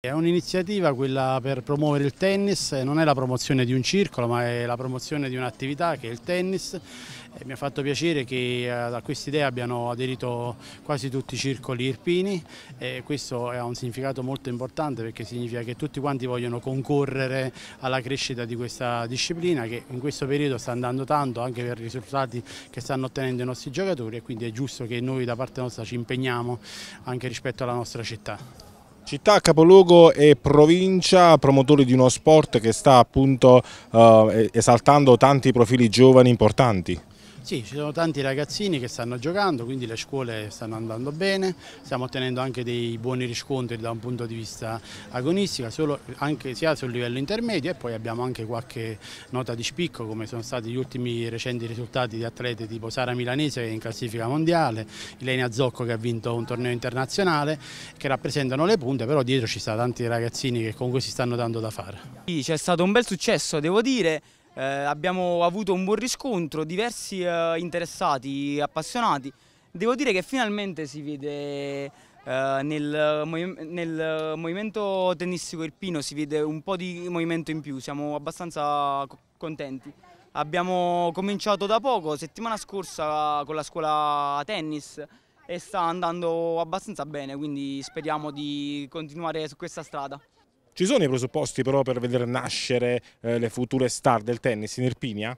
È un'iniziativa quella per promuovere il tennis, non è la promozione di un circolo ma è la promozione di un'attività che è il tennis. Mi ha fatto piacere che eh, a questa idea abbiano aderito quasi tutti i circoli irpini e questo ha un significato molto importante perché significa che tutti quanti vogliono concorrere alla crescita di questa disciplina che in questo periodo sta andando tanto anche per i risultati che stanno ottenendo i nostri giocatori e quindi è giusto che noi da parte nostra ci impegniamo anche rispetto alla nostra città. Città, capoluogo e provincia, promotori di uno sport che sta appunto eh, esaltando tanti profili giovani importanti. Sì, ci sono tanti ragazzini che stanno giocando, quindi le scuole stanno andando bene, stiamo ottenendo anche dei buoni riscontri da un punto di vista agonistico, solo, anche, sia sul livello intermedio e poi abbiamo anche qualche nota di spicco come sono stati gli ultimi recenti risultati di atlete tipo Sara Milanese che è in classifica mondiale, Ilenia Zocco che ha vinto un torneo internazionale che rappresentano le punte, però dietro ci sono tanti ragazzini che comunque si stanno dando da fare. Sì, c'è stato un bel successo, devo dire. Eh, abbiamo avuto un buon riscontro, diversi eh, interessati, appassionati. Devo dire che finalmente si vede eh, nel, nel, movimento tennistico irpino si vede un po' di movimento in più, siamo abbastanza contenti. Abbiamo cominciato da poco, settimana scorsa con la scuola tennis e sta andando abbastanza bene, quindi speriamo di continuare su questa strada. Ci sono i presupposti però per vedere nascere eh, le future star del tennis in Irpinia?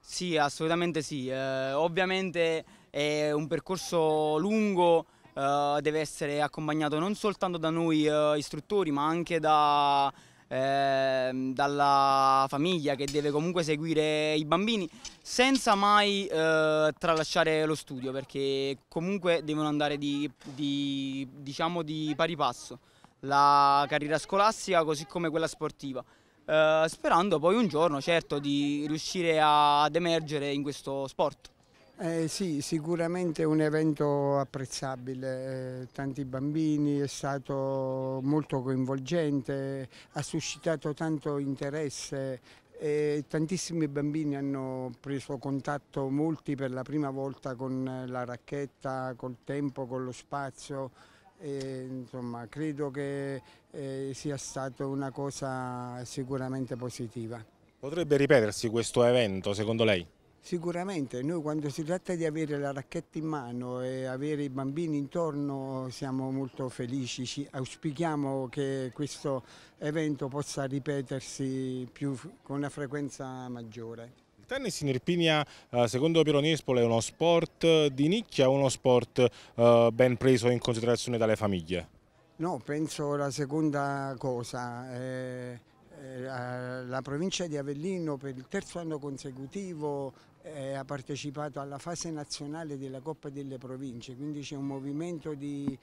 Sì, assolutamente sì. Eh, ovviamente è un percorso lungo, eh, deve essere accompagnato non soltanto da noi eh, istruttori, ma anche da, ehm, dalla famiglia che deve comunque seguire i bambini senza mai eh, tralasciare lo studio perché comunque devono andare di, di, diciamo di pari passo la carriera scolastica così come quella sportiva, eh, sperando poi un giorno certo di riuscire ad emergere in questo sport. Eh sì, sicuramente è un evento apprezzabile, eh, tanti bambini, è stato molto coinvolgente, ha suscitato tanto interesse e tantissimi bambini hanno preso contatto, molti per la prima volta con la racchetta, col tempo, con lo spazio. E, insomma, credo che eh, sia stata una cosa sicuramente positiva. Potrebbe ripetersi questo evento secondo lei? Sicuramente, noi quando si tratta di avere la racchetta in mano e avere i bambini intorno siamo molto felici, Ci auspichiamo che questo evento possa ripetersi più, con una frequenza maggiore tennis in Irpinia, eh, secondo Piero Nespola, è uno sport di nicchia o uno sport eh, ben preso in considerazione dalle famiglie? No, penso la seconda cosa. Eh, la, provincia di Avellino per il terzo anno consecutivo ha partecipato alla fase nazionale della Coppa delle Province, quindi c'è un movimento di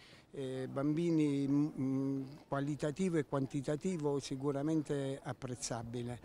bambini mm, mm, qualitativo e quantitativo sicuramente apprezzabile.